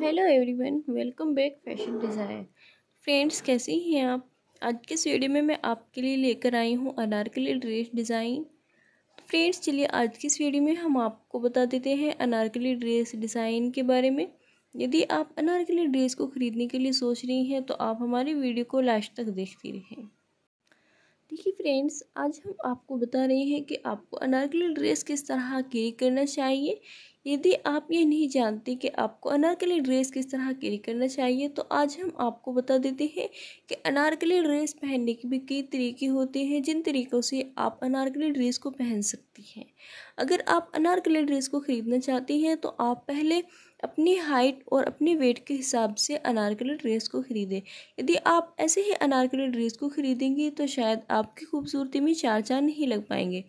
hello everyone welcome back fashion desire friends कैसे हैं आप आज के वीडियो में मैं आपके लिए लेकर आई हूँ अनारकली ड्रेस डिज़ाइन फ्रेंड्स चलिए आज की इस वीडियो में हम आपको बता देते हैं अनारकली ड्रेस डिज़ाइन के बारे में यदि आप अनारकली ड्रेस को ख़रीदने के लिए सोच रही हैं तो आप हमारी वीडियो को लास्ट तक देखती रहें देखिए फ्रेंड्स आज हम आपको बता रहे हैं कि आपको अनारकली ड्रेस किस तरह कैरी करना चाहिए यदि आप ये नहीं जानते कि आपको अनारकली ड्रेस किस तरह कैरी करना चाहिए तो आज हम आपको बता देते हैं कि अनारकली ड्रेस पहनने के भी कई तरीके होते हैं जिन तरीक़ों से आप अनारकली ड्रेस को पहन सकती हैं अगर आप अनारकली ड्रेस को ख़रीदना चाहती हैं तो आप पहले अपनी हाइट और अपने वेट के हिसाब से अनारकली ड्रेस को ख़रीदें यदि आप ऐसे ही अनारकली ड्रेस को ख़रीदेंगी तो शायद आपकी खूबसूरती में चार चार नहीं लग पाएंगे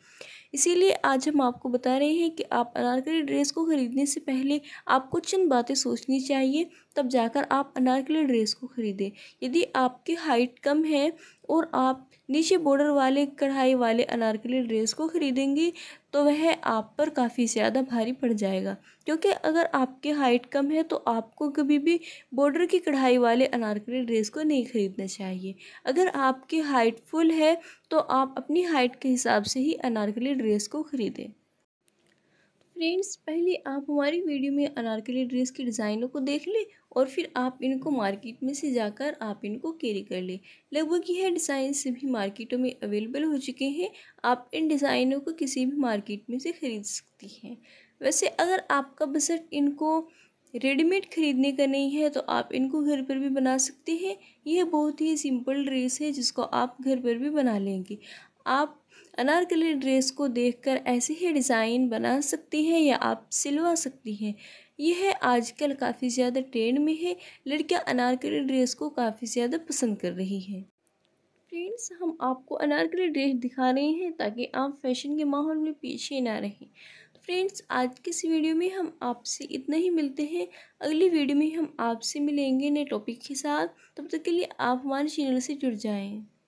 इसीलिए आज हम आपको बता रहे हैं कि आप अनारकली ड्रेस को ख़रीदने से पहले आपको चंद बातें सोचनी चाहिए तब जाकर आप अनारकली ड्रेस को ख़रीदें यदि आपकी हाइट कम है और आप नीचे बॉर्डर वाले कढ़ाई वाले अनारकली ड्रेस को ख़रीदेंगे तो वह आप पर काफ़ी ज़्यादा भारी पड़ जाएगा क्योंकि अगर आपकी हाइट कम है तो आपको कभी भी बॉर्डर की कढ़ाई वाले अनारकली ड्रेस को नहीं ख़रीदना चाहिए अगर आपकी हाइट फुल है तो आप अपनी हाइट के हिसाब से ही अनारकली ड्रेस को ख़रीदें फ्रेंड्स पहले आप हमारी वीडियो में अनारकली ड्रेस के डिज़ाइनों को देख लें और फिर आप इनको मार्केट में से जाकर आप इनको कैरी कर लें लगभग यह डिज़ाइन सभी मार्केटों में अवेलेबल हो चुके हैं आप इन डिज़ाइनों को किसी भी मार्केट में से ख़रीद सकती हैं वैसे अगर आपका बजट इनको रेडीमेड ख़रीदने का नहीं है तो आप इनको घर पर भी बना सकते हैं यह बहुत ही सिंपल ड्रेस है जिसको आप घर पर भी बना लेंगे आप अनारकली ड्रेस को देखकर ऐसे ही डिज़ाइन बना सकती हैं या आप सिलवा सकती हैं यह आजकल काफ़ी ज़्यादा ट्रेंड में है लड़कियां अनारकली ड्रेस को काफ़ी ज़्यादा पसंद कर रही हैं फ्रेंड्स हम आपको अनारकली ड्रेस दिखा रहे हैं ताकि आप फैशन के माहौल में पीछे ना रहें तो फ्रेंड्स आज के इस वीडियो में हम आपसे इतना ही मिलते हैं अगली वीडियो में हम आपसे मिलेंगे नए टॉपिक के साथ तब तक के लिए आप हमारे चैनल से जुड़ जाएँ